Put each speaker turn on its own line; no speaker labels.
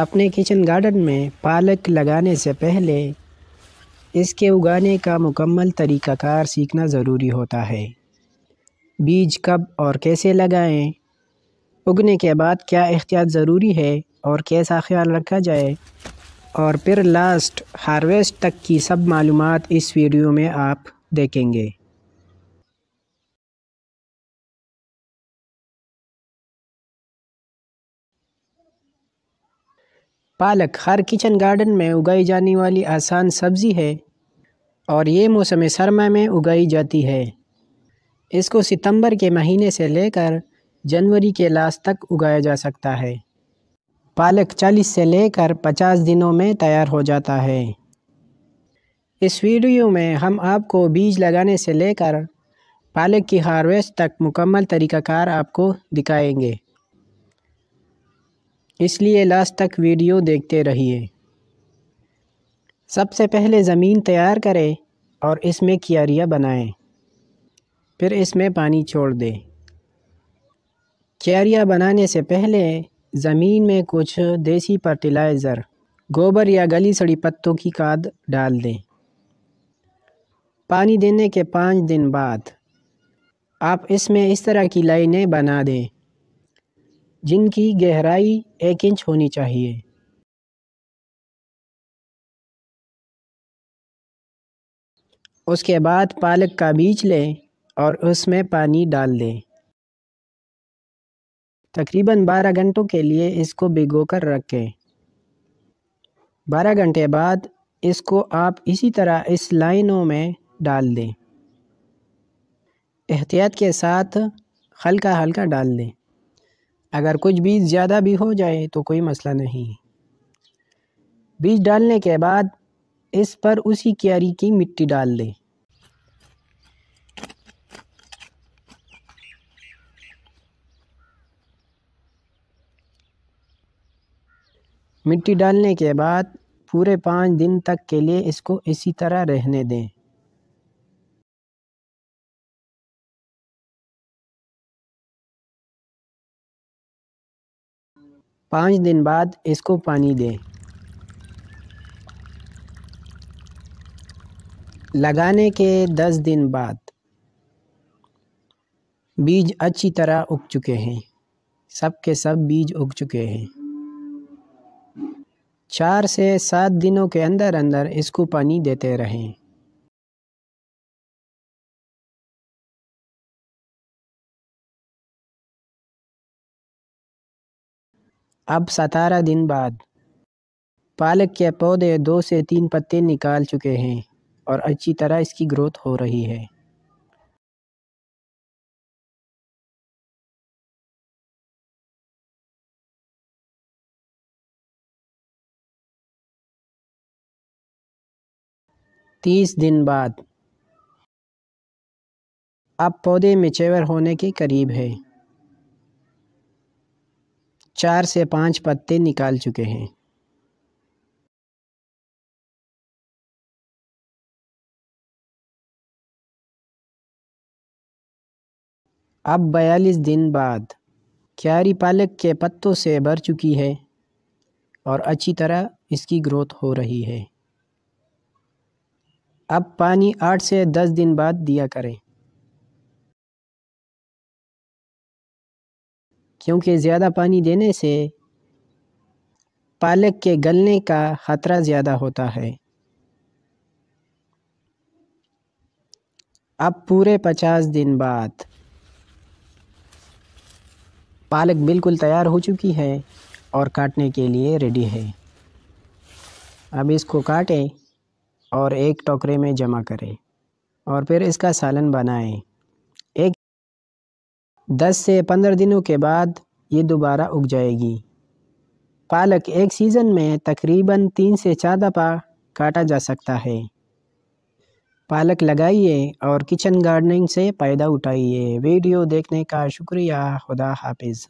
अपने kitchen garden में पालक लगाने से पहले इसके उगाने का मुकम्मल तरीक़ाकार सीखना ज़रूरी होता है बीज कब और कैसे लगाएं, उगने के बाद क्या एहतियात ज़रूरी है और कैसा ख्याल रखा जाए और फिर लास्ट हार्वेस्ट तक की सब
मालूमात इस वीडियो में आप देखेंगे
पालक हर किचन गार्डन में उगाई जाने वाली आसान सब्ज़ी है
और ये मौसम सरमा में उगाई जाती है इसको सितंबर के महीने से लेकर जनवरी के लास्ट तक उगाया जा सकता है पालक 40 से लेकर 50 दिनों में तैयार हो जाता है इस वीडियो में हम आपको बीज लगाने से लेकर पालक की हार्वेस्ट तक मुकम्मल तरीक़ाकार आपको दिखाएंगे इसलिए लास्ट तक वीडियो देखते रहिए सबसे पहले ज़मीन तैयार करें और इसमें क्यारियाँ बनाएं फिर इसमें पानी छोड़ दें क्यारियाँ बनाने से पहले ज़मीन में कुछ देसी फर्टिलाइज़र गोबर या गली सड़ी पत्तों की काद डाल दें पानी देने के पाँच दिन बाद आप इसमें
इस तरह की लाइनें बना दें जिनकी गहराई एक इंच होनी चाहिए उसके बाद पालक का बीज लें और उसमें पानी डाल
दें तकरीबन 12 घंटों के लिए इसको भिगो कर रखें 12 घंटे बाद इसको आप इसी तरह इस लाइनों में डाल दें एहतियात के साथ हल्का हल्का डाल दें अगर कुछ बीज ज़्यादा भी हो जाए तो कोई मसला नहीं बीज डालने के बाद इस पर उसी क्यारी की मिट्टी डाल दें
मिट्टी डालने के बाद पूरे पाँच दिन तक के लिए इसको इसी तरह
रहने दें पाँच दिन
बाद इसको पानी दें
लगाने के दस दिन बाद बीज अच्छी तरह उग चुके हैं सब के सब बीज उग चुके हैं
चार से सात दिनों के अंदर अंदर इसको पानी देते रहें
अब सतारह
दिन बाद पालक के पौधे दो से तीन पत्ते निकाल चुके हैं
और अच्छी तरह इसकी ग्रोथ हो रही है तीस दिन बाद अब पौधे मिचेवर होने
के करीब है चार से पाँच पत्ते निकाल चुके हैं अब बयालीस दिन बाद क्यारी पालक के पत्तों से भर चुकी है
और अच्छी तरह इसकी ग्रोथ हो रही है
अब पानी आठ से दस दिन बाद दिया करें क्योंकि ज़्यादा पानी देने से
पालक के गलने का ख़तरा ज़्यादा होता है अब पूरे पचास दिन बाद पालक बिल्कुल तैयार हो चुकी है और काटने के लिए रेडी है अब इसको काटें और एक टोकरे में जमा करें और फिर इसका सालन बनाएं दस से पंद्रह दिनों के बाद ये दोबारा उग जाएगी पालक एक सीज़न में तकरीबन तीन से चार दफ़ा काटा जा सकता है पालक लगाइए और किचन गार्डनिंग से फ़ायदा उठाइए वीडियो
देखने का शुक्रिया खुदा हाफिज़